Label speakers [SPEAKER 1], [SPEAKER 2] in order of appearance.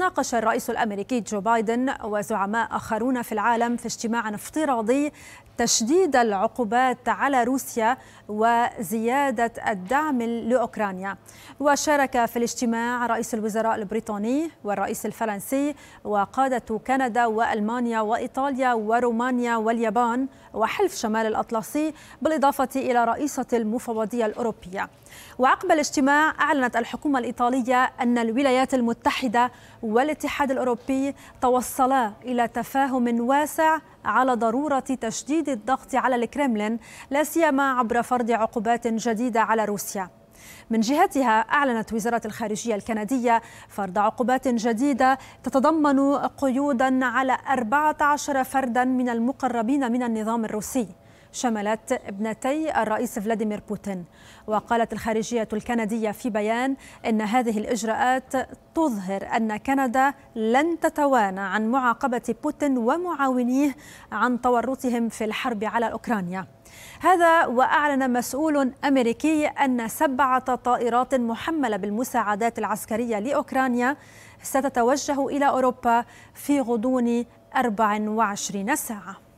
[SPEAKER 1] ناقش الرئيس الامريكي جو بايدن وزعماء اخرون في العالم في اجتماع افتراضي تشديد العقوبات على روسيا وزياده الدعم لاوكرانيا وشارك في الاجتماع رئيس الوزراء البريطاني والرئيس الفرنسي وقاده كندا والمانيا وايطاليا ورومانيا واليابان وحلف شمال الاطلسي بالاضافه الى رئيسه المفوضيه الاوروبيه وعقب الاجتماع اعلنت الحكومه الايطاليه ان الولايات المتحده والاتحاد الأوروبي توصلا إلى تفاهم واسع على ضرورة تشديد الضغط على الكرملين لا سيما عبر فرض عقوبات جديدة على روسيا من جهتها أعلنت وزارة الخارجية الكندية فرض عقوبات جديدة تتضمن قيودا على 14 فردا من المقربين من النظام الروسي شملت ابنتي الرئيس فلاديمير بوتين وقالت الخارجية الكندية في بيان إن هذه الإجراءات تظهر أن كندا لن تتوانى عن معاقبة بوتين ومعاونيه عن تورطهم في الحرب على أوكرانيا هذا وأعلن مسؤول أمريكي أن سبعة طائرات محملة بالمساعدات العسكرية لأوكرانيا ستتوجه إلى أوروبا في غضون 24 ساعة